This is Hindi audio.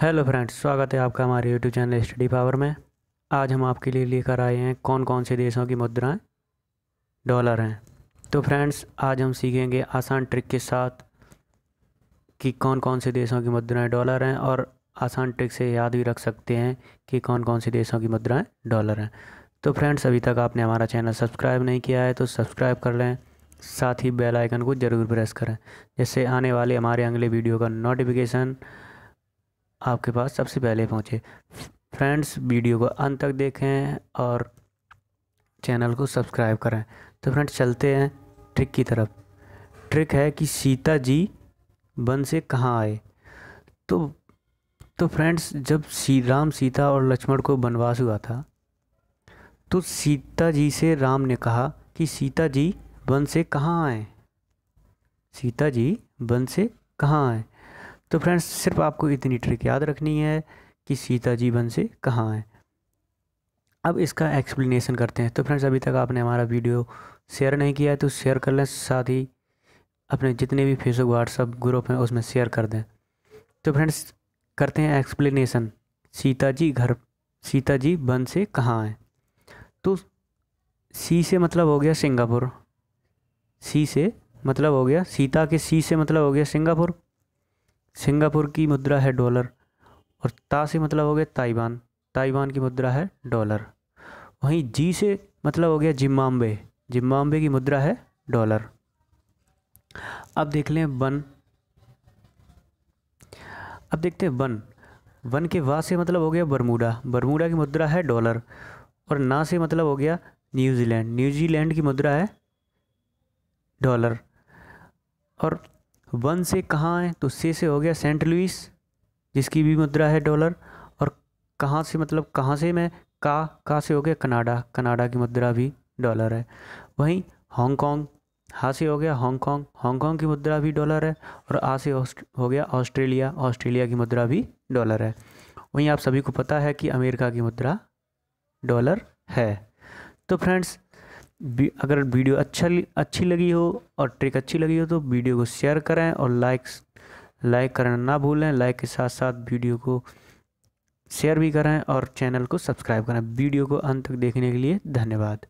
हेलो फ्रेंड्स स्वागत है आपका हमारे यूट्यूब चैनल स्टडी पावर में आज हम आपके लिए लेकर आए हैं कौन कौन से देशों की मुद्राएं डॉलर हैं तो फ्रेंड्स आज हम सीखेंगे आसान ट्रिक के साथ कि कौन कौन से देशों की मुद्राएं डॉलर हैं और आसान ट्रिक से याद भी रख सकते हैं कि कौन कौन से देशों की मुद्राएँ डॉलर हैं तो फ्रेंड्स अभी तक आपने हमारा चैनल सब्सक्राइब नहीं किया है तो सब्सक्राइब कर लें साथ ही बेल आइकन को ज़रूर प्रेस करें जिससे आने वाले हमारे अगले वीडियो का नोटिफिकेशन आपके पास सबसे पहले पहुँचे फ्रेंड्स वीडियो को अंत तक देखें और चैनल को सब्सक्राइब करें तो फ्रेंड्स चलते हैं ट्रिक की तरफ ट्रिक है कि सीता जी वन से कहाँ आए तो तो फ्रेंड्स जब सी राम सीता और लक्ष्मण को वनवास हुआ था तो सीता जी से राम ने कहा कि सीता जी वन से कहाँ आए सीता जी वन से कहाँ आए तो फ्रेंड्स सिर्फ आपको इतनी ट्रिक याद रखनी है कि सीता जीवन से कहाँ है अब इसका एक्सप्लेनेशन करते हैं तो फ्रेंड्स अभी तक आपने हमारा वीडियो शेयर नहीं किया है तो शेयर कर लें साथ ही अपने जितने भी फेसबुक व्हाट्सअप ग्रुप हैं उसमें शेयर कर दें तो फ्रेंड्स करते हैं एक्सप्लेनेशन सीता जी घर सीता जी वन से कहाँ हैं तो सी से मतलब हो गया सिंगापुर सी से मतलब हो गया सीता के सी से मतलब हो गया सिंगापुर सिंगापुर की मुद्रा है डॉलर और ता से मतलब हो गया ताइवान ताइवान की मुद्रा है डॉलर वहीं जी से मतलब हो गया जिम्बाब्वे जिम्बाब्वे की मुद्रा है डॉलर अब देख लें वन अब देखते हैं वन वन के वा से मतलब हो गया बरमूडा बरमूडा की मुद्रा है डॉलर और ना से मतलब हो गया न्यूजीलैंड न्यूजीलैंड की मुद्रा है डॉलर और वन से कहाँ है तो से से हो गया सेंट लुइस जिसकी भी मुद्रा है डॉलर और कहाँ से मतलब कहाँ से मैं का कहाँ से हो गया कनाडा कनाडा की मुद्रा भी डॉलर है वहीं हांगकॉन्ग हाँ से हो गया हांगकॉन्ग हांगकॉन्ग की मुद्रा भी डॉलर है और आ से हो गया ऑस्ट्रेलिया ऑस्ट्रेलिया की मुद्रा भी डॉलर है वहीं आप सभी को पता है कि अमेरिका की मुद्रा डॉलर है तो फ्रेंड्स अगर वीडियो अच्छा अच्छी लगी हो और ट्रिक अच्छी लगी हो तो वीडियो को शेयर करें और लाइक लाइक करना ना भूलें लाइक के साथ साथ वीडियो को शेयर भी करें और चैनल को सब्सक्राइब करें वीडियो को अंत तक देखने के लिए धन्यवाद